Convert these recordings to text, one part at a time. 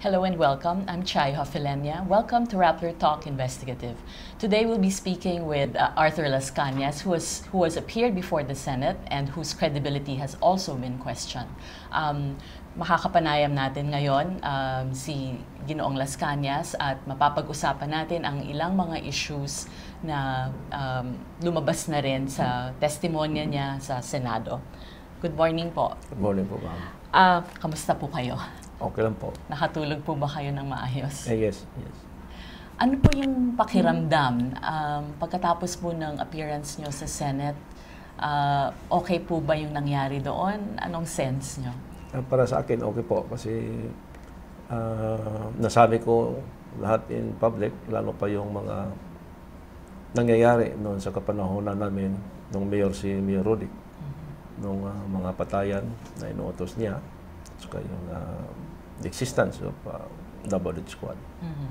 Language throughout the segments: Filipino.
Hello and welcome. I'm Chai Hofilenia. Welcome to Rappler Talk Investigative. Today we'll be speaking with uh, Arthur Las Cañas, who has, who has appeared before the Senate and whose credibility has also been questioned. Um, makakapanayam natin ngayon um, si Ginoong Las Cañas at mapapag-usapan natin ang ilang mga issues na um, lumabas na rin sa testimonya niya sa Senado. Good morning po. Good morning po, ma'am. Uh, kamusta po kayo? Okay lang po. Nakatulog po ba kayo ng maayos? Eh, yes, yes. Ano po yung pakiramdam um, pagkatapos po ng appearance nyo sa Senate? Uh, okay po ba yung nangyari doon? Anong sense nyo? Ah, para sa akin, okay po. Kasi uh, nasabi ko lahat in public, lalo pa yung mga nangyayari noon sa kapanahonan namin nung mayor si Mayor Rudy. Mm -hmm. Nung uh, mga patayan na inuotos niya, saka yung uh, the existence of uh, Double Squad. Mm -hmm.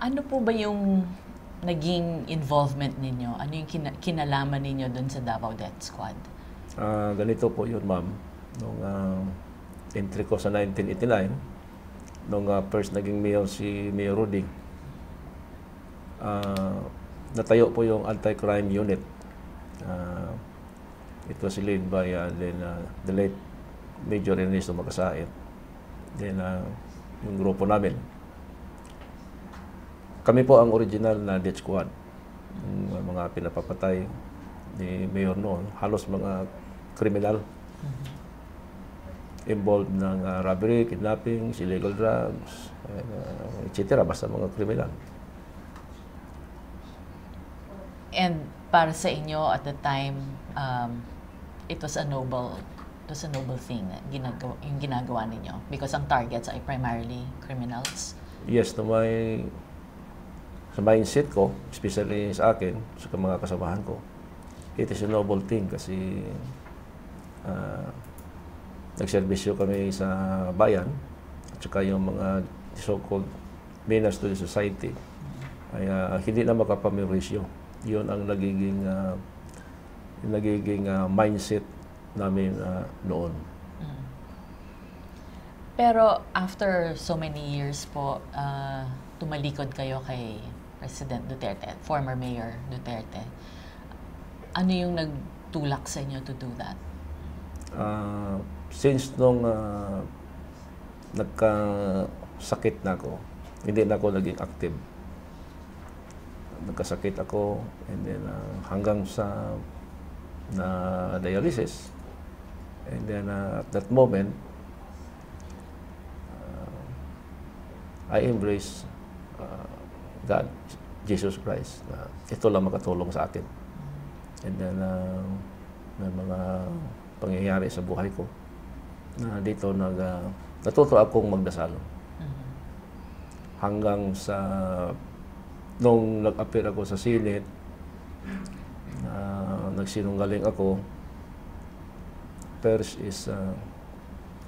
Ano po ba yung naging involvement ninyo? Ano yung kina kinalaman ninyo doon sa Davao Death Squad? Uh, ganito po yun, ma'am. Nung uh, entry ko sa 1989, nung uh, first naging mayor si Mayor Rudy, uh, natayo po yung anti-crime unit. Uh, it was led by uh, then, uh, the late Major Ernesto Magasait. Yan ang uh, yung grupo namin. Kami po ang original na death squad. Yung mga pinapapatay ni Mayor noon, halos mga kriminal. Mm-hmm. Involved ng uh, robbery, kidnapping, illegal drugs, uh, ah, etc. Basta mga kriminal. And para sa inyo at the time, um, it was a noble that's a noble thing ginagawa, yung ginagawa ninyo because ang targets ay primarily criminals. Yes, na may sa mindset ko, especially sa akin, sa mga kasamahan ko, it is a noble thing kasi uh, nagservisyo kami sa bayan at saka yung mga so-called menace to the society ay uh, hindi na makapamerisyo. Yun ang nagiging uh, nagiging uh, mindset namin uh, noon. Mm. Pero after so many years po, uh, tumalikod kayo kay President Duterte, former Mayor Duterte. Ano yung nagtulak sa inyo to do that? Uh, since nung uh, nagkasakit na ako, hindi na ako naging active. Nagkasakit ako and then uh, hanggang sa na dialysis. And then uh, at that moment, uh, I embrace uh, God, Jesus Christ, na ito lang makatulong sa akin. And then, uh, may mga pangyayari sa buhay ko na dito nag, uh, natuto akong magdasal. Mm-hmm. Hanggang sa, nung nag-appear ako sa Senate, uh, nagsinungaling ako, First is, uh,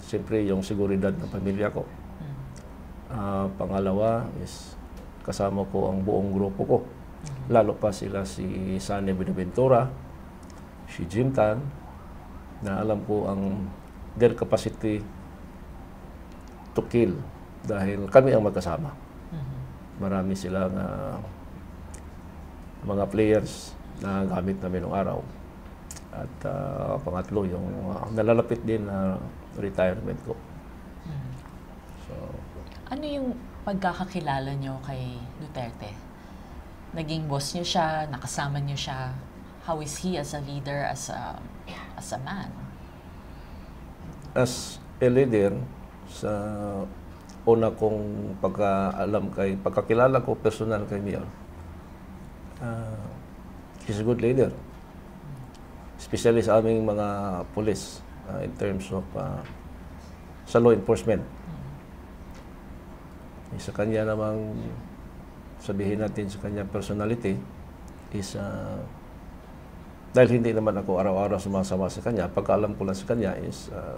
siyempre, yung seguridad ng pamilya ko. Uh, pangalawa is, kasama ko ang buong grupo ko. Mm-hmm. Lalo pa sila si Sanne Benaventura, si Jim Tan, na alam ko ang their capacity to kill dahil kami ang magkasama. Mm-hmm. Marami silang uh, mga players na gamit namin noong araw. At uh, pangatlo, yung uh, nalalapit din na uh, retirement ko. So, ano yung pagkakakilala nyo kay Duterte? Naging boss niyo siya, nakasama niyo siya. How is he as a leader, as a, as a man? As a leader, sa una kong pagkaalam kay, pagkakilala ko personal kay Mayor, uh, he's a good leader especially sa aming mga pulis uh, ah, in terms of uh, sa law enforcement. Eh, sa kanya namang sabihin natin sa kanya personality is uh, dahil hindi naman ako araw-araw sumasama sa kanya, pagkaalam ko lang sa kanya is uh,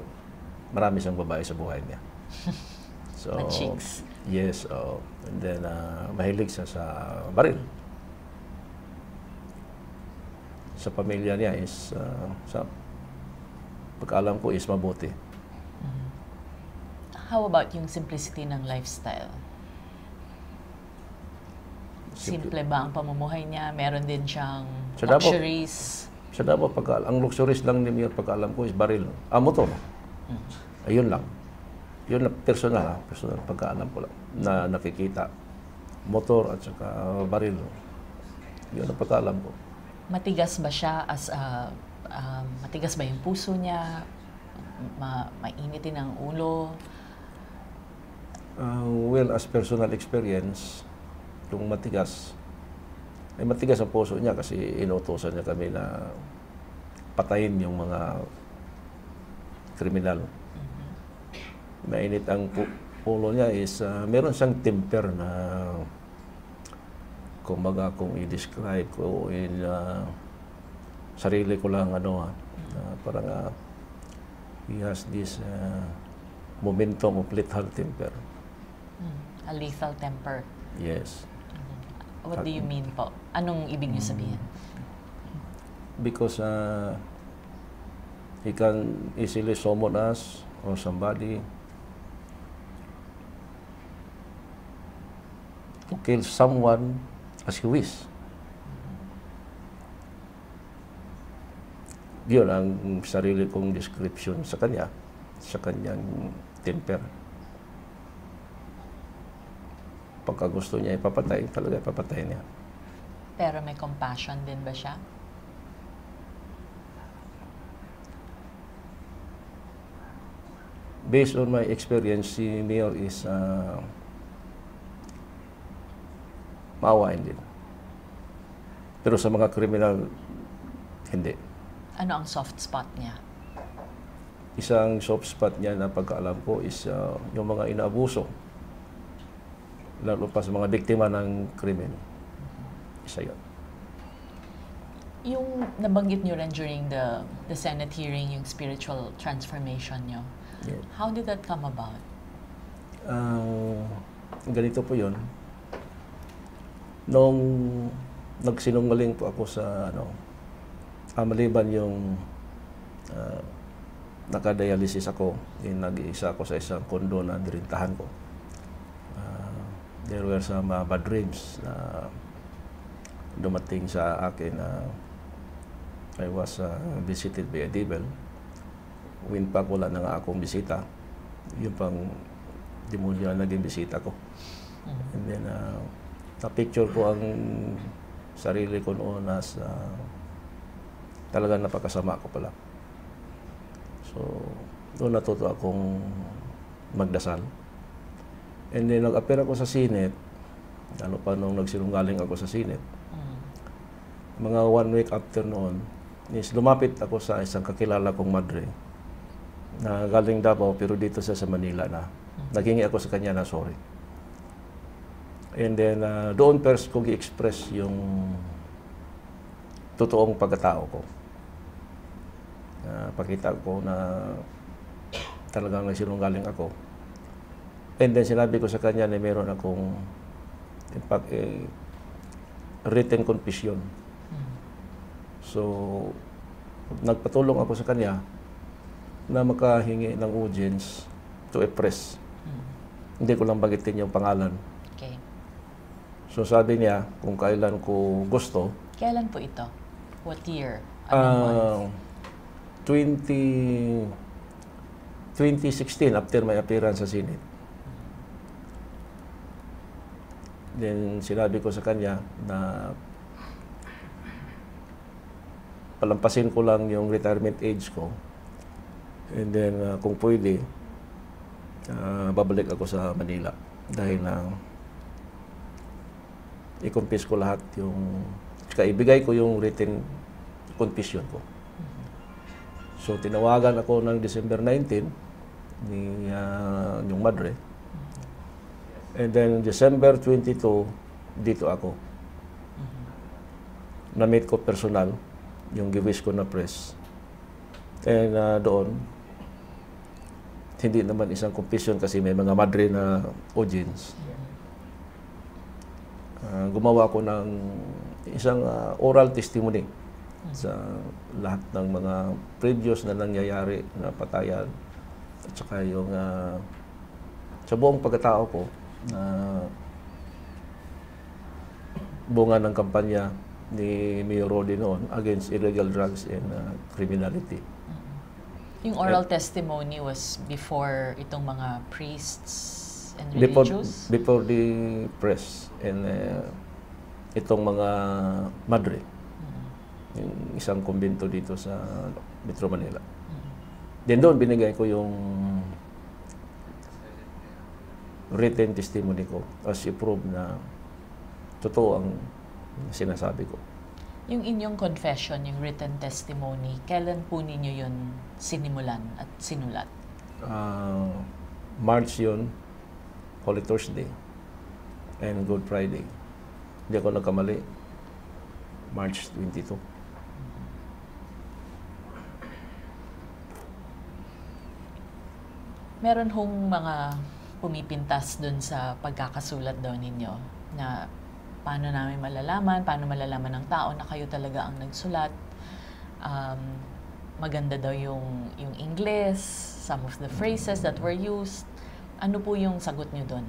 marami siyang babae sa buhay niya. So, Yes, Uh, and then uh, mahilig siya sa baril sa pamilya niya is, uh, sa pagkaalam ko is mabuti. Mm-hmm. How about yung simplicity ng lifestyle? Simple, ba ang pamumuhay niya? Meron din siyang sa Davao, luxuries? Sa Davao, pag, ang luxuries lang ni Mayor pagkaalam ko is baril. Ah, motor. Mm. Ayun lang. Yun na personal, ah. personal pagkaalam ko lang na nakikita. Motor at saka baril. Yun ang pagkaalam ko matigas ba siya as a, uh, ah, matigas ba yung puso niya? Ma din ang ulo? Uh, well, as personal experience, yung matigas, ay matigas ang puso niya kasi inutosan niya kami na patayin yung mga kriminal. Mm-hmm. Mainit ang ulo niya is uh, meron siyang temper na kung baga kung i-describe ko in uh, sarili ko lang ano uh, parang uh, he has this uh, momentum of lethal temper. Mm, a lethal temper. Yes. Mm-hmm. What do you mean po? Anong ibig niyo sabihin? Because uh, he can easily summon us or somebody to kill someone as you wish. Yun ang sarili kong description sa kanya, sa kanyang temper. Pagka gusto niya ipapatay, talaga ipapatay niya. Pero may compassion din ba siya? Based on my experience, si Mayor is uh, maawain din. Pero sa mga kriminal, hindi. Ano ang soft spot niya? Isang soft spot niya na pagkaalam ko is uh, yung mga inaabuso. Lalo pa sa mga biktima ng krimen. Mm-hmm. Isa yun. Yung nabanggit niyo rin during the, the Senate hearing, yung spiritual transformation niyo. Yes. How did that come about? Uh, ganito po yun Nung nagsinungaling po ako sa ano, ah, maliban yung uh, nakadialysis ako, eh, nag-iisa ako sa isang kondo na dirintahan ko. Uh, there were some uh, bad dreams na uh, dumating sa akin na uh, I was uh, visited by a devil. win pa wala na akong bisita, yung pang demonyo na naging bisita ko. Mm-hmm. And then, uh, na-picture ko ang sarili ko noon as uh, talagang napakasama ko pala. So, doon natuto akong magdasal. And then, nag-appear ako sa Sinet, Ano pa nung nagsinungaling ako sa Sinet, mm. Mga one week after noon, is lumapit ako sa isang kakilala kong madre na galing Davao pero dito siya sa Manila na. Mm. Naghingi ako sa kanya na sorry. And then, uh, doon first ko gi-express yung totoong pagkatao ko. Uh, pakita ko na talagang nagsinungaling ako. And then, sinabi ko sa kanya na meron akong in fact, eh, written confession. Hmm. So, nagpatulong ako sa kanya na makahingi ng audience to a press. Hmm. Hindi ko lang bagitin yung pangalan. So sabi niya, kung kailan ko gusto. Kailan po ito? What year? Anong uh, 20, 2016, after my appearance sa Senate. Then sinabi ko sa kanya na palampasin ko lang yung retirement age ko. And then uh, kung pwede, uh, babalik ako sa Manila. Dahil na uh, i-confess ko lahat yung, tsaka ibigay ko yung written confession ko. So tinawagan ako ng December 19 ni uh, yung madre. And then December 22, dito ako. Na-meet ko personal yung giwish ko na press. And uh, doon, hindi naman isang confession kasi may mga madre na audience. Yeah. Ah, gumawa ko ng isang uh, oral testimony sa lahat ng mga previous na nangyayari na patayan at saka yung uh, sa buong pagkatao ko na uh, bunga ng kampanya ni Mayor Rodi noon against illegal drugs and uh, criminality. Yung oral and, testimony was before itong mga priests press and religious? Before, before the press and uh, itong mga madre, mm yung isang kumbento dito sa Metro Manila. mm Then doon binigay ko yung written testimony ko as i-prove na totoo ang sinasabi ko. Yung inyong confession, yung written testimony, kailan po ninyo yun sinimulan at sinulat? Uh, March yun, Holy Thursday and Good Friday. Hindi ako nagkamali. March 22. Meron hong mga pumipintas dun sa pagkakasulat daw ninyo na paano namin malalaman, paano malalaman ng tao na kayo talaga ang nagsulat. Um, maganda daw yung, yung English, some of the phrases that were used. Ano po yung sagot niyo doon?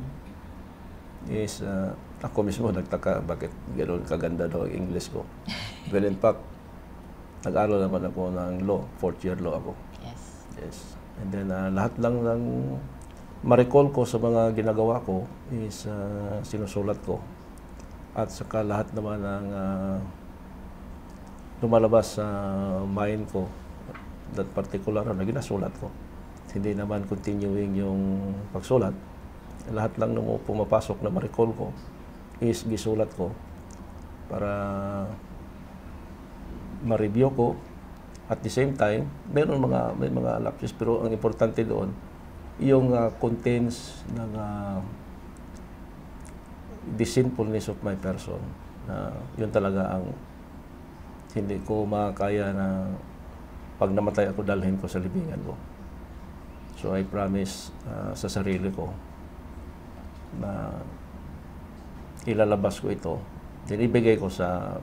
Yes, uh, ako mismo nagtaka bakit ganoon kaganda daw English ko. Well, in fact, nag-aral naman ako ng law, fourth year law ako. Yes. Yes. And then uh, lahat lang ng ma-recall ko sa mga ginagawa ko is uh, sinusulat ko. At saka lahat naman ng uh, lumalabas sa uh, mind ko, that particular na ginasulat ko hindi naman continuing yung pagsulat. Lahat lang nung pumapasok na ma-recall ko is gisulat ko para ma-review ko. At the same time, meron mga, may mga lapses pero ang importante doon, yung uh, contents ng uh, the sinfulness of my person. Na uh, yun talaga ang hindi ko makakaya na pag namatay ako dalhin ko sa libingan ko. So I promise uh, sa sarili ko na ilalabas ko ito. Dinibigay ko sa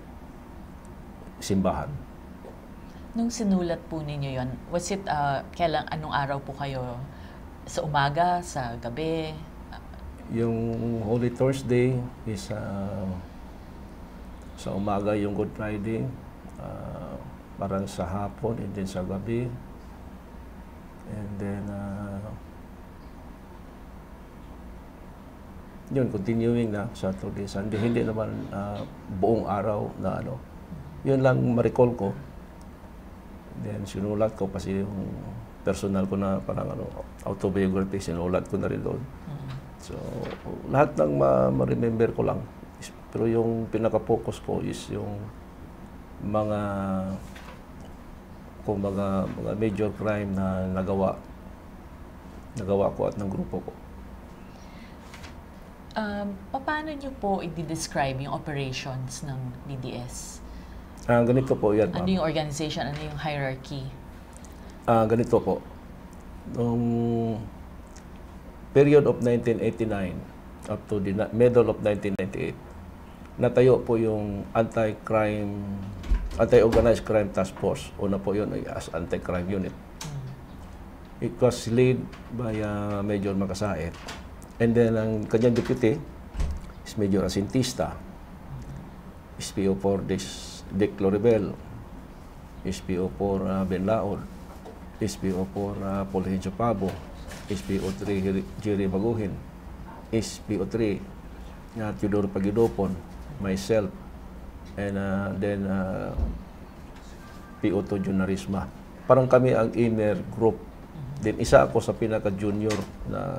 simbahan. Nung sinulat po ninyo yon, was it, uh, kailang, anong araw po kayo? Sa umaga, sa gabi? Yung Holy Thursday is uh, sa umaga yung Good Friday, uh, parang sa hapon and then sa gabi. And then, uh, yun, continuing na Saturday, Sunday. Hindi naman uh, buong araw na ano. Yun lang ma-recall ko. Then, sinulat ko kasi yung personal ko na parang ano, autobiography, sinulat ko na rin doon. Mm-hmm. So, lahat ng ma-remember ma ko lang. Pero yung pinaka-focus ko is yung mga kumbaga mga major crime na nagawa nagawa ko at ng grupo ko. Um, paano niyo po i-describe yung operations ng DDS? Ah, ganito po yan. Ano yung organization? Ano yung hierarchy? Ah, ganito po. Noong period of 1989 up to the middle of 1998, natayo po yung anti-crime Anti-Organized Crime Task Force. Una po yun ay as Anti-Crime Unit. Mm. It was led by uh, Major Makasaet. And then ang kanyang deputy is Major Asintista. SPO for Des Dick Loribel. SPO 4 uh, Ben Laod. SPO 4 uh, Paul Henjo Pabo. SPO 3 Jerry Baguhin. SPO 3 uh, Teodoro Pagidopon. Myself, and uh, then uh, PO2 juniorisma. Parang kami ang inner group. Then isa ako sa pinaka-junior na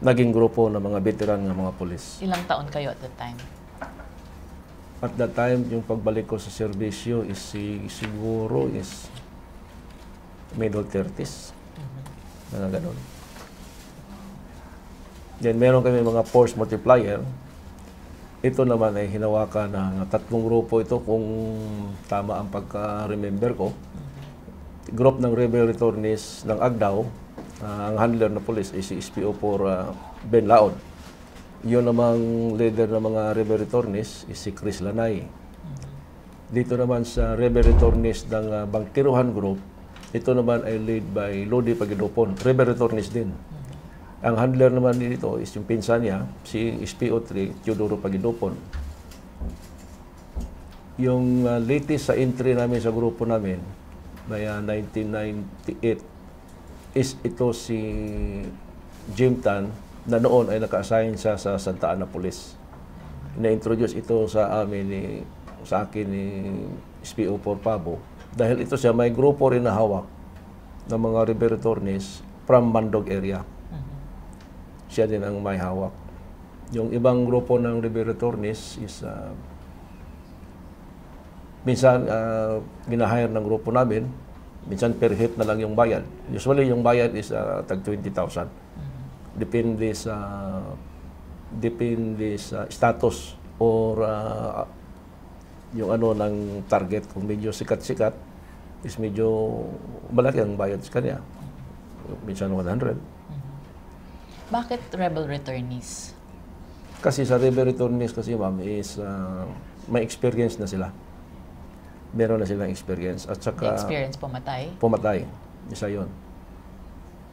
naging grupo ng mga veteran ng mga polis. Ilang taon kayo at that time? At that time, yung pagbalik ko sa serbisyo is si, siguro is middle 30s. Mm-hmm. Mga ganun. Then meron kami mga force multiplier. Ito naman ay hinawakan ng tatlong grupo ito kung tama ang pagka-remember ko. Group ng rebel returnees ng Agdao, uh, ah, ang handler na polis ay si spo for uh, Ben Laon. Yun namang leader ng mga rebel returnees is si Chris Lanay. Dito naman sa rebel returnees ng uh, Bangtiruhan Group, ito naman ay led by Lodi Pagidopon, rebel returnees din. Ang handler naman nito is yung pinsan niya, si SPO3, Teodoro Pagidopon. Yung uh, latest sa entry namin sa grupo namin, may uh, 1998, is ito si Jim Tan na noon ay naka-assign siya sa Santa Ana Police. Na-introduce ito sa amin ni sa akin ni SPO4 Pabo dahil ito siya may grupo rin na hawak ng mga river from Mandog area siya din ang may hawak. Yung ibang grupo ng Liberatores is uh, minsan uh, ginahire ng grupo namin, minsan per hit na lang yung bayad. Usually yung bayad is uh, tag 20,000. Depende sa depende sa status or uh, yung ano ng target kung medyo sikat-sikat is medyo malaki ang bayad sa kanya. Minsan 100. Bakit rebel returnees? Kasi sa rebel returnees kasi ma'am is uh, may experience na sila. Meron na silang experience. At saka... May experience pumatay? Pumatay. Isa yon.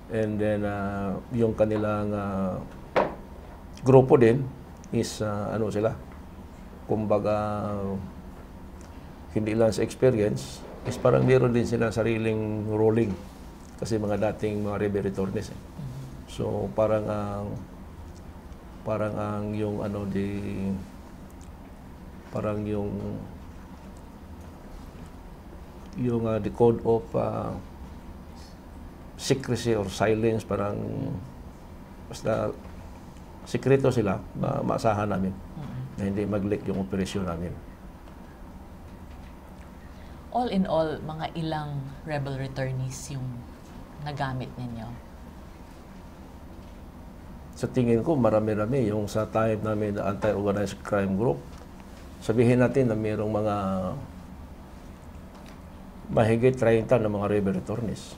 And then uh, yung kanilang uh, grupo din is uh, ano sila. Kumbaga hindi lang sa experience is parang meron din sila sariling rolling kasi mga dating mga rebel returnees. Eh. So parang ang parang ang yung ano di parang yung yung uh, the code of uh, secrecy or silence parang basta sikreto sila ma maasahan namin mm-hmm. na hindi mag-leak yung operasyon namin. All in all, mga ilang rebel returnees yung nagamit ninyo? sa tingin ko marami-rami yung sa type namin na anti-organized crime group. Sabihin natin na mayroong mga mahigit 30 na mga river attorneys.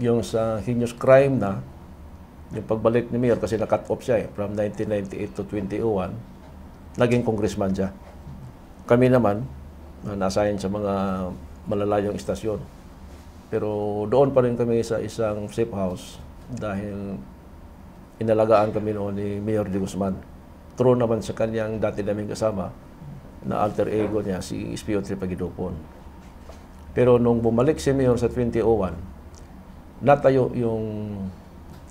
Yung sa heinous crime na, yung pagbalik ni Mayor kasi na-cut off siya eh, from 1998 to 2001, naging congressman siya. Kami naman, na na sa mga malalayong istasyon. Pero doon pa rin kami sa isang safe house dahil inalagaan kami noon ni Mayor de Guzman. True naman sa kanyang dati naming kasama na alter ego niya si Espio Tripagidopon. Pero nung bumalik si Mayor sa 2001, natayo yung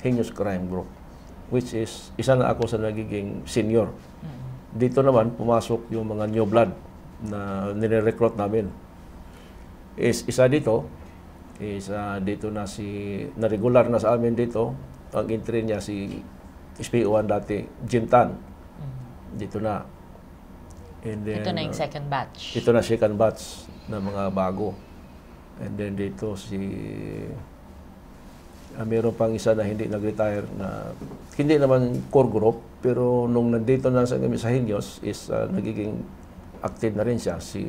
heinous crime group which is isa na ako sa nagiging senior. Dito naman pumasok yung mga new blood na nire-recruit namin. Is isa dito is uh, dito na si, na regular na sa amin dito, ang entry niya si SPO1 dati, Jim Tan. Mm-hmm. Dito na. And then, ito na yung ah, second batch. Ito na second batch na mga bago. And then dito si uh, meron pang isa na hindi nag-retire na hindi naman core group pero nung nandito na sa kami sa Helios is uh, nagiging active na rin siya si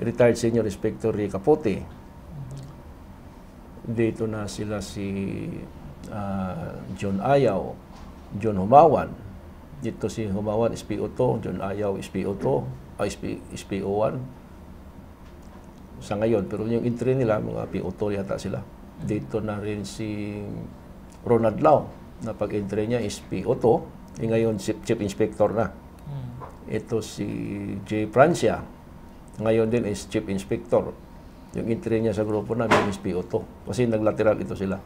retired senior inspector Rica Pote dito na sila si uh, John Ayaw, John Humawan. Dito si Humawan, SPO2, John Ayaw, SPO2, uh, SP, SPO1 sa ngayon. Pero yung entry nila, mga PO2 yata sila. Dito na rin si Ronald Lau, na pag-entry niya is PO2, eh ngayon chief, inspector na. Hmm. Ito si Jay Francia, ngayon din is chief inspector yung entry niya sa grupo namin is PO2 kasi naglateral ito sila.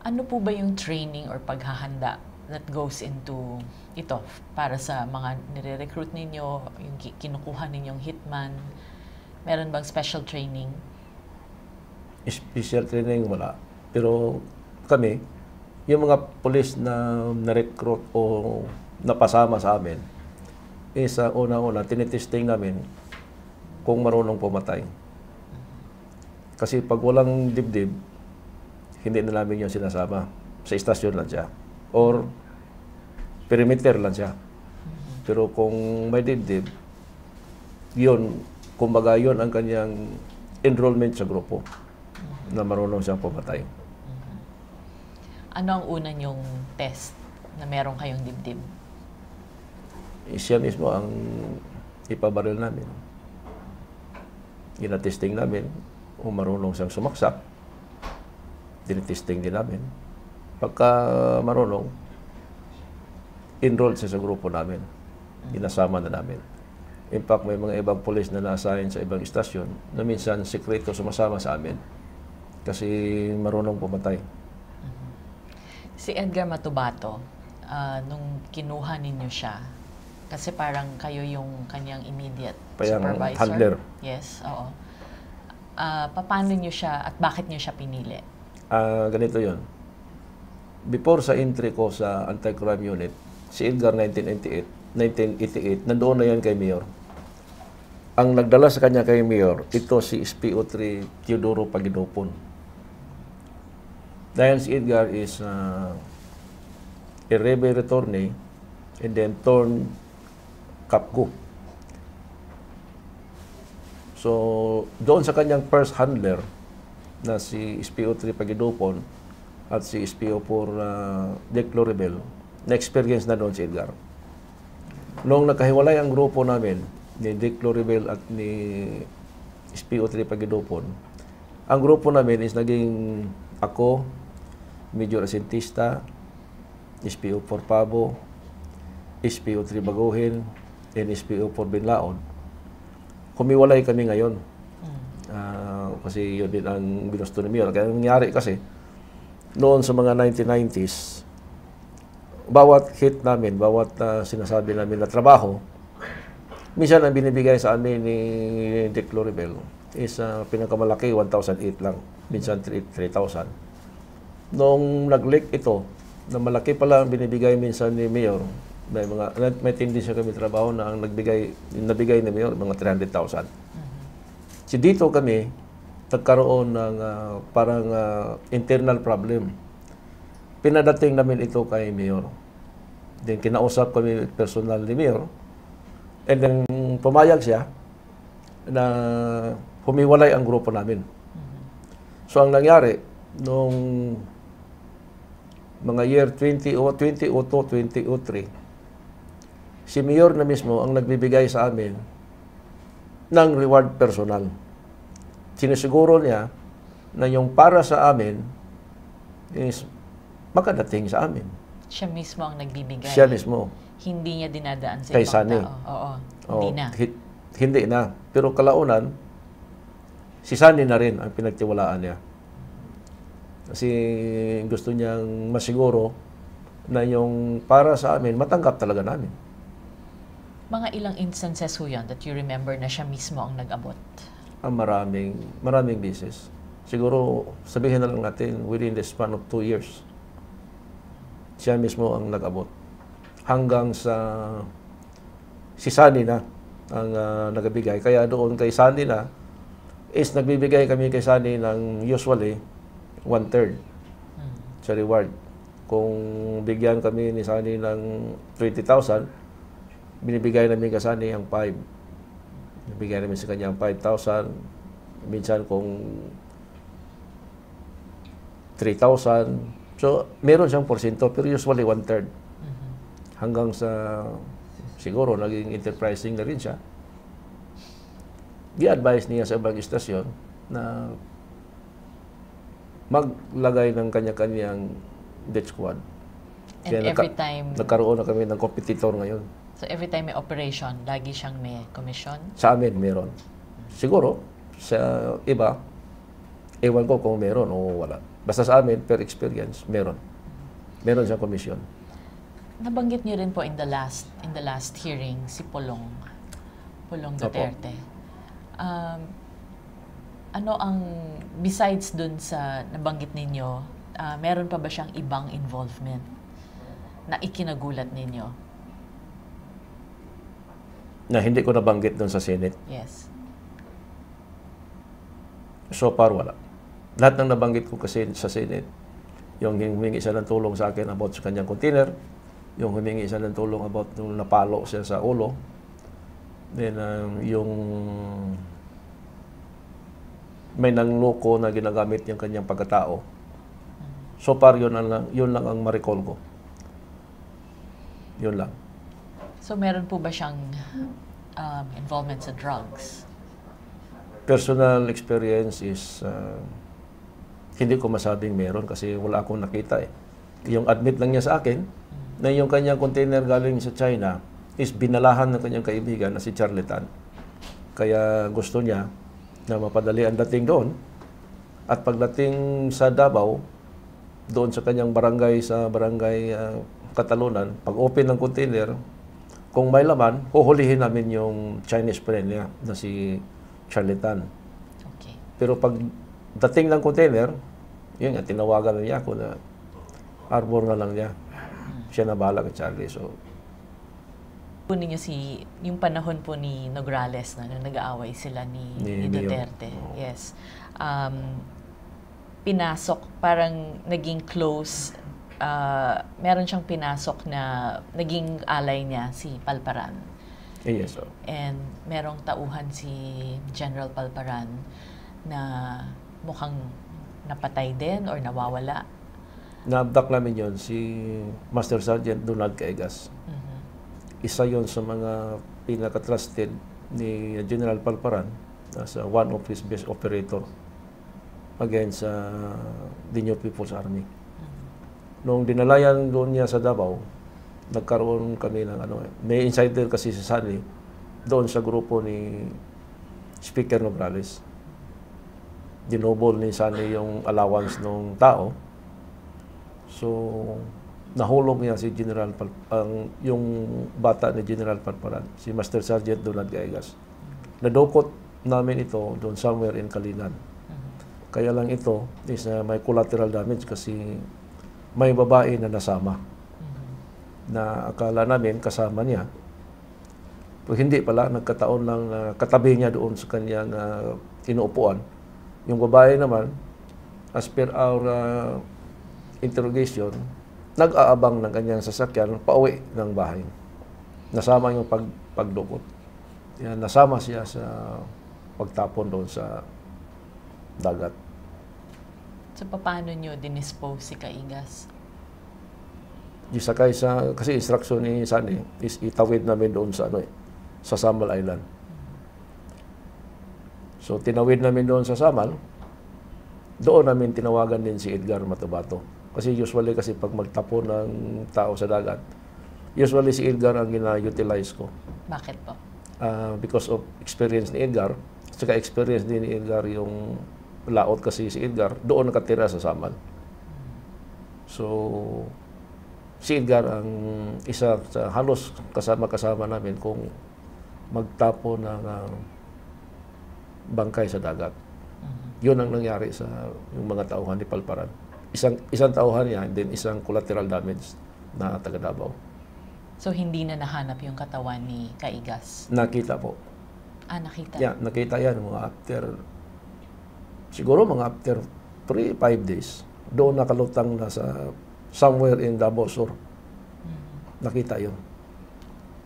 Ano po ba yung training or paghahanda that goes into ito para sa mga nire-recruit ninyo, yung kinukuha ninyong hitman? Meron bang special training? Special training wala. Pero kami, yung mga polis na na-recruit o napasama sa amin, isa eh, uh, una-una, tinitesting namin kung marunong pumatay. Kasi pag walang dibdib, hindi na namin yung sinasama. Sa istasyon lang siya. Or perimeter lang siya. Pero kung may dibdib, yun, kumbaga yun ang kanyang enrollment sa grupo na marunong siyang pumatay. Ano ang una niyong test na meron kayong dibdib? Eh, siya mismo ang ipabaril namin. Ina-testing namin kung marunong siyang sumaksak, tinitesting din namin. Pagka uh, marunong, enrolled siya sa grupo namin. Inasama na namin. In fact, may mga ibang polis na na sa ibang istasyon na minsan sekreto sumasama sa amin kasi marunong pumatay. Si Edgar Matubato, uh, nung kinuha ninyo siya, kasi parang kayo yung kanyang immediate Payang supervisor. handler. Yes, oo uh, paano niyo siya at bakit niyo siya pinili? Uh, ganito yon. Before sa entry ko sa anti-crime unit, si Edgar 1988, 1988, nandoon na yan kay Mayor. Ang nagdala sa kanya kay Mayor, ito si SPO3 Teodoro Pagidopon. Dahil si Edgar is uh, a rebel attorney and then torn kapko. So, doon sa kanyang first handler na si SPO3 Pagidupon at si SPO4 uh, ah, Dick Loribel, na-experience na doon si Edgar. Noong nakahiwalay ang grupo namin, ni Dick Loribel at ni SPO3 Pagidupon, ang grupo namin is naging ako, Major Asentista, SPO4 Pabo, SPO3 Baguhin, and SPO4 Binlaon Kumiwalay kami ngayon. Uh, kasi yun din ang binusto ni Mio. Kaya nangyari kasi, noon sa mga 1990s, bawat hit namin, bawat uh, sinasabi namin na trabaho, minsan ang binibigay sa amin ni Dick Loribel is uh, pinakamalaki, 1,008 lang. Minsan 3,000. Noong nag-leak ito, na malaki pala ang binibigay minsan ni Mayor, may mga may tendency kami trabaho na ang nagbigay nabigay na mayor mga 300,000. Uh-huh. So dito kami nagkaroon ng uh, parang uh, internal problem. Pinadating namin ito kay mayor. Then kinausap kami personal ni mayor. And then pumayag siya na humiwalay ang grupo namin. Uh-huh. So ang nangyari nung mga year 2002, 2003, si Mayor na mismo ang nagbibigay sa amin ng reward personal. Sinisiguro niya na yung para sa amin is makadating sa amin. Siya mismo ang nagbibigay. Siya mismo. Hindi niya dinadaan sa Kay ibang tao. Oo, Oo, hindi na. hindi na. Pero kalaunan, si Sunny na rin ang pinagtiwalaan niya. Kasi gusto niyang masiguro na yung para sa amin, matanggap talaga namin. Mga ilang instances ho yan that you remember na siya mismo ang nag-abot? Ah, maraming, maraming beses. Siguro, sabihin na lang natin, within the span of two years, siya mismo ang nag-abot. Hanggang sa si Sunny na ang uh, ah, nagabigay. Kaya doon kay Sunny na, is nagbibigay kami kay Sunny ng usually one-third hmm. sa reward. Kung bigyan kami ni Sunny ng 20,000, binibigay namin kasani ang 5. Binibigay namin sa kanya ang 5,000. Minsan kung 3,000. So, meron siyang porsyento, pero usually one-third. Mm-hmm. Hanggang sa, siguro, naging enterprising na rin siya. Gi-advise niya sa ibang istasyon na maglagay ng kanya-kanyang debt squad. And Kaya every naka- time... Nagkaroon na kami ng competitor ngayon. So every time may operation, lagi siyang may commission? Sa amin, meron. Siguro, sa iba, ewan ko kung meron o wala. Basta sa amin, per experience, meron. Meron siyang commission. Nabanggit niyo rin po in the last in the last hearing si Polong Polong Duterte. Opo. Um, ano ang besides dun sa nabanggit ninyo, uh, meron pa ba siyang ibang involvement na ikinagulat ninyo? na hindi ko nabanggit doon sa Senate. Yes. So far, wala. Lahat ng nabanggit ko kasi sa Senate, yung humingi siya ng tulong sa akin about sa kanyang container, yung humingi siya ng tulong about nung napalo siya sa ulo, then um, yung may nangloko na ginagamit yung kanyang pagkatao. So far, yun lang, yun lang ang ma-recall ko. Yun lang. So meron po ba siyang um, involvement sa drugs? Personal experience is uh, hindi ko masabing meron kasi wala akong nakita eh. Yung admit lang niya sa akin na yung kanyang container galing sa China is binalahan ng kanyang kaibigan na si Charlatan. Kaya gusto niya na mapadali ang dating doon. At pagdating sa Davao, doon sa kanyang barangay sa barangay uh, Katalunan, pag open ng container, kung may laman, huhulihin namin yung Chinese friend niya na si Charlatan. Okay. Pero pag dating ng container, yun nga, tinawagan na niya ako na arbor na lang niya. Siya na bahala kay Charlie. So, po ninyo si, yung panahon po ni Nograles na nung nag-aaway sila ni, ni, ni Duterte. oh. Yes. Um, pinasok, parang naging close uh, meron siyang pinasok na naging alay niya si Palparan. Yes, so. And merong tauhan si General Palparan na mukhang napatay din or nawawala. Naabdak namin yon si Master Sergeant Donald Caegas. Mm-hmm. Isa yon sa mga pinaka-trusted ni General Palparan as one of his best operator against uh, the New People's Army nung dinalayan doon niya sa Davao, nagkaroon kami ng ano, may insider kasi si Sally doon sa grupo ni Speaker Nograles. Dinobol ni Sally yung allowance ng tao. So, nahulog niya si General Pal ang yung bata ni General Palparan, si Master Sergeant Donald Gaigas. Nadukot namin ito doon somewhere in Kalinan. Mm-hmm. Kaya lang ito is uh, may collateral damage kasi may babae na nasama na akala namin kasama niya. Pero hindi pala, nagkataon lang uh, katabi niya doon sa kanyang uh, ah, inuupuan. Yung babae naman, as per our uh, interrogation, nag-aabang ng kanyang sasakyan pauwi ng bahay. Nasama yung pag pagdukot. Nasama siya sa pagtapon doon sa dagat. So, paano nyo dinispose si Kaigas? Isakay sa, kasi instruction ni Sani is itawid namin doon sa ano eh, sa Samal Island. So, tinawid namin doon sa Samal. Doon namin tinawagan din si Edgar Matubato. Kasi usually kasi pag magtapo ng tao sa dagat, usually si Edgar ang gina-utilize ko. Bakit po? Uh, because of experience ni Edgar, saka experience din ni Edgar yung laot kasi si Edgar, doon nakatira sa Samal. So, si Edgar ang isa sa halos kasama-kasama namin kung magtapo ng ah, bangkay sa dagat. Mm-hmm. Yun ang nangyari sa yung mga tauhan ni Palparan. Isang, isang tauhan niya, then isang collateral damage na taga Davao. So, hindi na nahanap yung katawan ni Kaigas? Nakita po. Ah, nakita? Yeah, nakita yan mga after siguro mga after 3, 5 days, doon nakalutang na sa somewhere in Davao Sur. Mm-hmm. Nakita yun.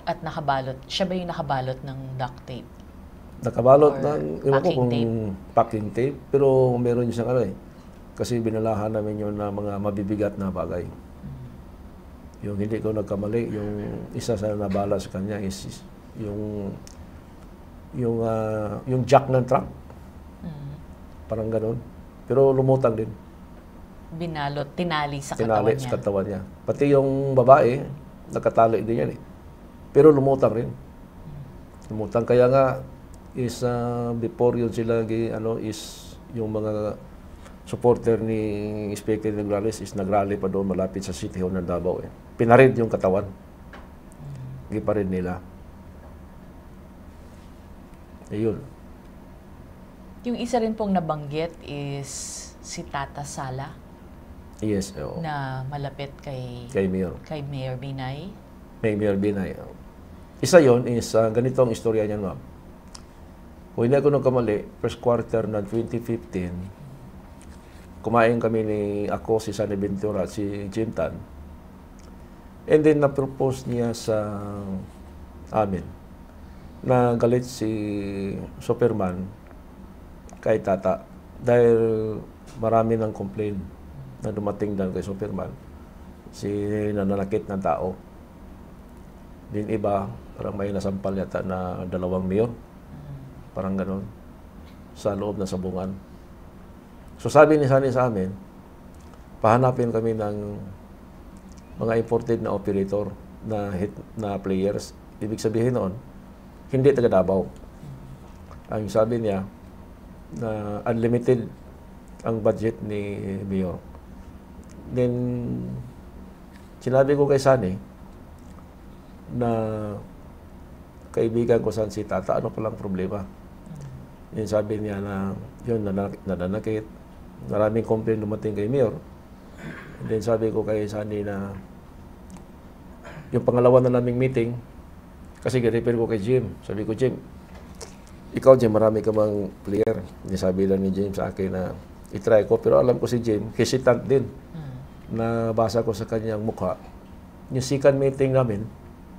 At nakabalot. Siya ba yung nakabalot ng duct tape? Nakabalot Or ng, iwan ko kung tape? packing tape. Pero meron siyang ano eh. Kasi binalahan namin yun na mga mabibigat na bagay. Mm-hmm. Yung hindi ko nagkamali, yung isa sa nabala sa kanya is yung yung uh, yung jack ng truck. Parang ganun. Pero lumutang din. Binalot, tinali sa tinali katawan niya. sa katawan niya. Pati yung babae, nakatali din yan eh. Pero lumutang rin. Lumutang. Kaya nga, is uh, before yun sila, ano, is yung mga supporter ni Inspector Negrales is nagrally pa doon malapit sa City Hall ng Davao. Eh. Pinarid yung katawan. Hindi pa rin nila. Ayun. Yung isa rin pong nabanggit is si Tata Sala. Yes, oo. Na malapit kay... Kay Mayor. Kay Mayor Binay. May Mayor Binay, oo. Isa yon is, uh, ah, ganito ang istorya niyan, ma'am. Kung hindi ako nang kamali, first quarter ng 2015, kumain kami ni ako, si Sunny Ventura, at si Jim Tan. And then, na-propose niya sa amin na galit si Superman kay Tata dahil marami ng complain na dumating doon kay Superman. Si nananakit ng tao. Din iba, parang may nasampal yata na dalawang mayor. Parang ganun. Sa loob ng sabungan. So sabi ni Sunny sa amin, pahanapin kami ng mga imported na operator na hit, na players. Ibig sabihin noon, hindi taga Davao. Ang sabi niya, na unlimited ang budget ni Mayor. Then, sinabi ko kay Sani na kaibigan ko saan si Tata, ano palang problema? Mm. Yun sabi niya na yun, nananakit. Maraming complaint dumating kay Mayor. And then sabi ko kay Sani na yung pangalawa na naming meeting, kasi gareper ko kay Jim. Sabi ko, Jim, ikaw, Jim, marami ka mang player. Sabi lang ni James sa akin na itry ko. Pero alam ko si Jim, hesitant din. Mm. Nabasa ko sa kanyang mukha. Yung second meeting namin,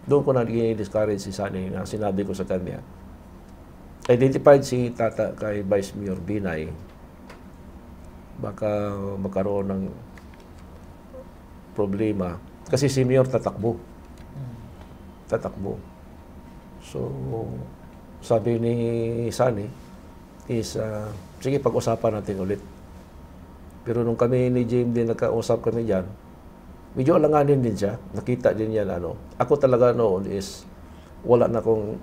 doon ko naging discourage si Sunny na sinabi ko sa kanya. Identified si Tata kay Vice Mayor Binay. Baka magkaroon ng problema. Kasi si Mayor tatakbo. Hmm. Tatakbo. So, sabi ni Sunny is, uh, sige pag-usapan natin ulit. Pero nung kami ni James din nagkausap kami dyan, medyo alanganin din siya. Nakita din niya na ano. Ako talaga noon is, wala na kong,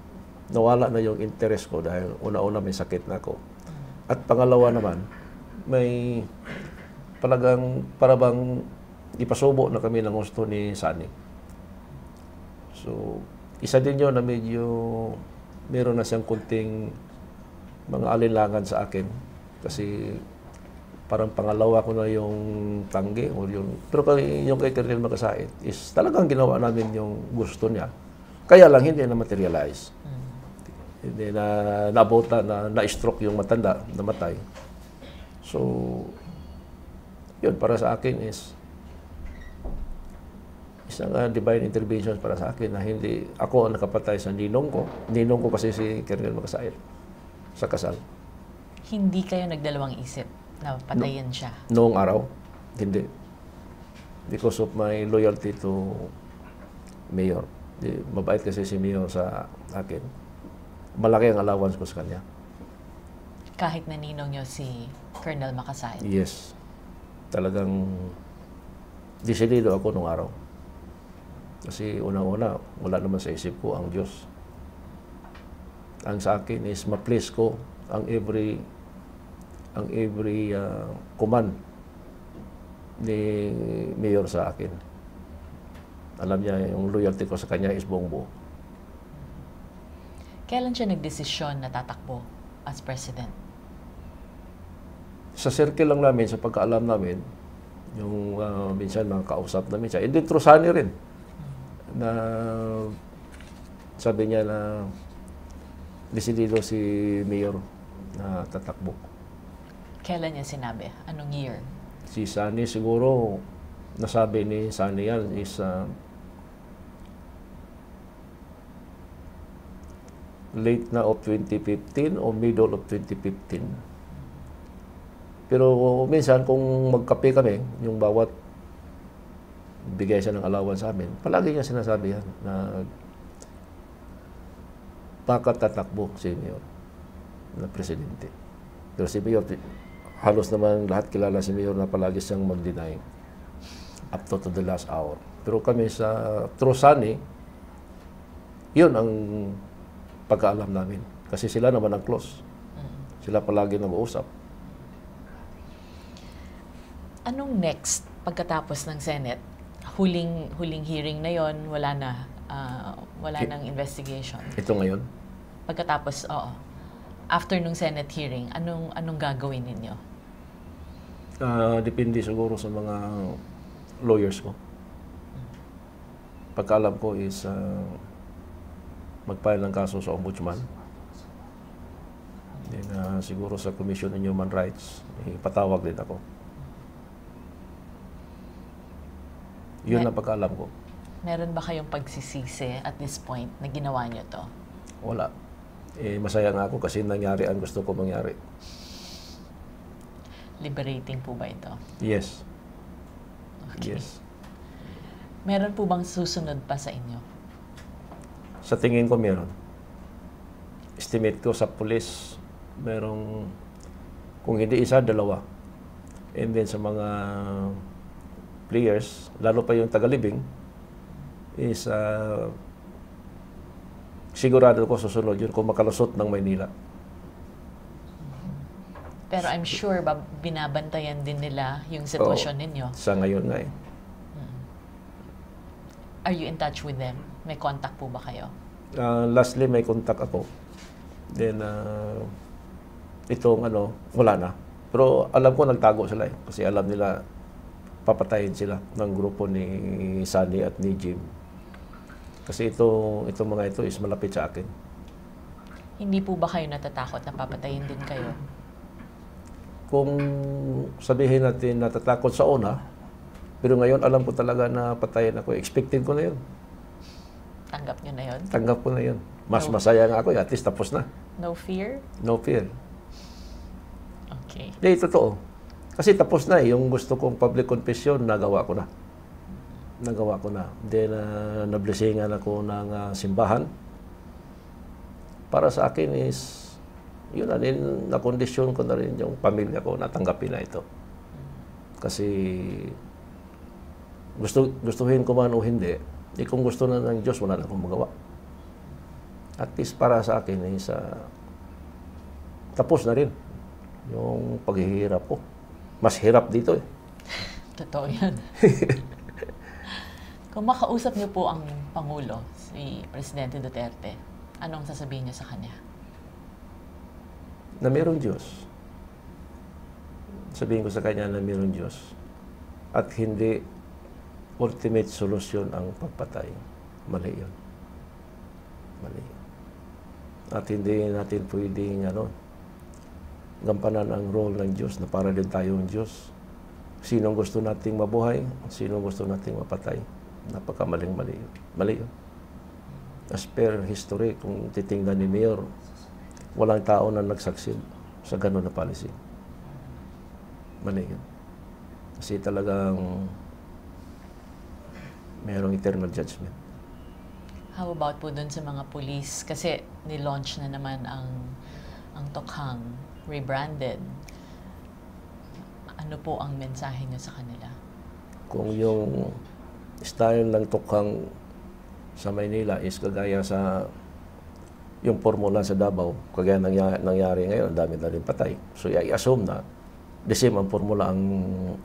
nawala na yung interest ko dahil una-una may sakit na ako. At pangalawa naman, may palagang parabang ipasubo na kami ng gusto ni Sunny. So, isa din yun na medyo meron na siyang kunting mga alinlangan sa akin. Kasi parang pangalawa ko na yung tangge o yung... Pero kay, yung kay Kernel Magkasait is talagang ginawa namin yung gusto niya. Kaya lang hindi na materialize. Mm. Hindi na nabota, na, na-stroke yung matanda, namatay. So, yun para sa akin is isang uh, divine intervention para sa akin na hindi ako ang nakapatay sa ninong ko. Ninong ko kasi si Colonel Magsail sa kasal. Hindi kayo nagdalawang isip na patayin no, siya? Noong araw, hindi. Because of my loyalty to Mayor. mabait kasi si Mayor sa akin. Malaki ang allowance ko sa kanya. Kahit na ninong niyo si Colonel Makasail? Yes. Talagang disidido ako noong araw. Kasi una-una, wala naman sa isip ko ang Diyos. Ang sa akin is ma-place ko ang every ang every uh, command ni Mayor sa akin. Alam niya yung loyalty ko sa kanya is buong buo. Kailan siya nagdesisyon na tatakbo as president? Sa circle lang namin, sa pagkaalam namin, yung uh, minsan mga kausap namin siya, hindi then Trusani rin na sabi niya na desidido si Mayor na tatakbo. Kailan niya sinabi? Anong year? Si Sunny siguro, nasabi ni Sunny yan is uh, late na of 2015 o middle of 2015. Pero minsan kung magkape kami, yung bawat bigay siya ng allowance sa amin, palagi niya sinasabi yan na pakatatakbo senior na presidente. Pero si Mayor, halos naman lahat kilala si Mayor na palagi siyang mag-deny up to, to the last hour. Pero kami sa Trosani, yun ang pagkaalam namin. Kasi sila naman ang close. Mm-hmm. Sila palagi nag-uusap. Anong next pagkatapos ng Senate? huling huling hearing na yon wala na uh, wala nang investigation. Ito ngayon? Pagkatapos, oo. After nung Senate hearing, anong anong gagawin ninyo? Uh, depende siguro sa mga lawyers ko. Pagkaalam ko is uh, ah, mag ng kaso sa ombudsman. Then, uh, siguro sa Commission on Human Rights, ipatawag din ako. Yun ang pagkaalam ko. Meron ba kayong pagsisisi at this point na ginawa nyo to? Wala. Eh, masaya nga ako kasi nangyari ang gusto ko mangyari. Liberating po ba ito? Yes. Okay. Yes. Meron po bang susunod pa sa inyo? Sa tingin ko meron. Estimate ko sa police, merong, kung hindi isa, dalawa. And then sa mga players, lalo pa yung tagalibing, is uh, sigurado ko susunod yun kung makalusot ng Maynila. Pero I'm sure ba binabantayan din nila yung sitwasyon Oo, ninyo? Sa ngayon nga eh. Mm. Are you in touch with them? May contact po ba kayo? Uh, lastly, may contact ako. Then, uh, itong ano, wala na. Pero alam ko nagtago sila eh. Kasi alam nila papatayin sila ng grupo ni Sunny at ni Jim. Kasi ito, itong mga ito is malapit sa akin. Hindi po ba kayo natatakot na papatayin din kayo? Kung sabihin natin natatakot sa una, pero ngayon alam ko talaga na patayin ako. Expected ko na yun. Tanggap nyo na yun? Tanggap ko na yun. Mas no. masaya nga ako. At least tapos na. No fear? No fear. Okay. Hindi, totoo. Kasi tapos na eh, yung gusto kong public confession, nagawa ko na. Nagawa ko na. Then, uh, ah, nablesingan ako ng uh, simbahan. Para sa akin is, yun na rin, nakondisyon ko na rin yung pamilya ko, natanggapin na ito. Kasi, gusto, gustuhin ko man o hindi, di kung gusto na ng Diyos, wala na akong magawa. At least para sa akin is, uh, tapos na rin yung paghihirap ko mas hirap dito eh. Totoo yan. Kung makausap niyo po ang Pangulo, si Presidente Duterte, anong sasabihin niyo sa kanya? Na mayroong Diyos. Sabihin ko sa kanya na mayroong Diyos. At hindi ultimate solution ang pagpatay. Mali yun. Mali. At hindi natin pwedeng ano, gampanan ang role ng Diyos na para din tayong ang Diyos. Sinong gusto nating mabuhay, sinong gusto nating mapatay. Napakamaling mali. Mali yun. As per history, kung titingnan ni Mayor, walang tao na nagsucceed sa ganun na policy. Mali yun. Kasi talagang mayroong eternal judgment. How about po dun sa mga police? Kasi nilaunch na naman ang ang tokhang rebranded, ano po ang mensahe niyo sa kanila? Kung yung style ng tukhang sa Maynila is kagaya sa yung formula sa Davao, kagaya nangyari, nangyari ngayon, dami na rin patay. So, i-assume na the same ang formula ang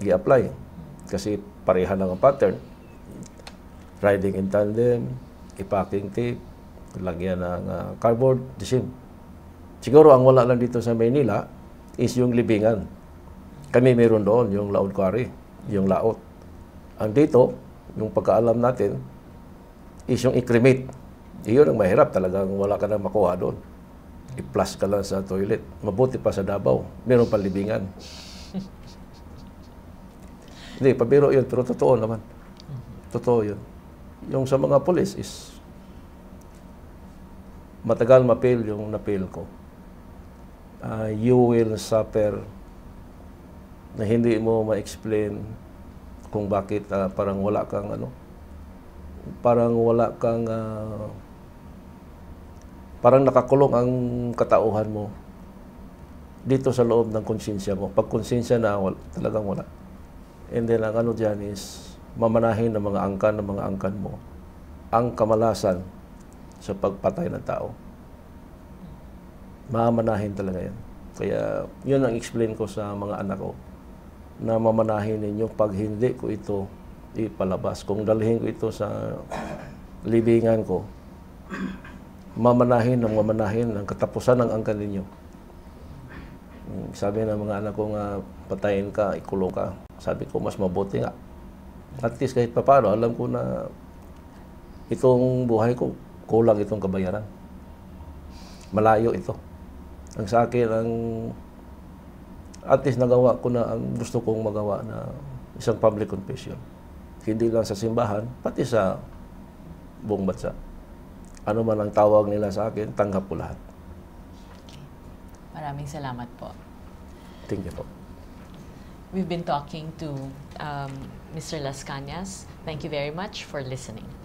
i-apply. Kasi pareha lang ang pattern. Riding in tandem, ipacking tape, lagyan ng uh, cardboard, the same. Siguro ang wala lang dito sa Maynila is yung libingan. Kami meron doon yung laot quarry, yung laot. Ang dito, yung pagkaalam natin, is yung increment. Iyon ang mahirap talagang wala ka na makuha doon. I-plus ka lang sa toilet. Mabuti pa sa Davao, meron pa libingan. Hindi, pabiro yun, pero totoo naman. Totoo yun. Yung sa mga polis is matagal mapil yung napil ko uh, you will suffer na hindi mo ma-explain kung bakit uh, parang wala kang ano parang wala kang uh, parang nakakulong ang katauhan mo dito sa loob ng konsensya mo. Pag konsensya na, wala, talagang wala. And then, ang ano dyan is, mamanahin ng mga angkan ng mga angkan mo ang kamalasan sa pagpatay ng tao mamanahin talaga yan. Kaya yun ang explain ko sa mga anak ko na mamanahin ninyo pag hindi ko ito ipalabas. Kung dalhin ko ito sa libingan ko, mamanahin ng mamanahin ang katapusan ng angkan ninyo. Hmm, sabi ng mga anak ko nga, patayin ka, ikulong ka. Sabi ko, mas mabuti nga. At least kahit papano, alam ko na itong buhay ko, kulang itong kabayaran. Malayo ito. Ang sa akin, ang at least nagawa ko na ang gusto kong magawa na isang public confession. Hindi lang sa simbahan, pati sa buong bansa. Ano man ang tawag nila sa akin, tanggap ko lahat. Maraming salamat po. Thank you po. We've been talking to um, Mr. Las Cañas. Thank you very much for listening.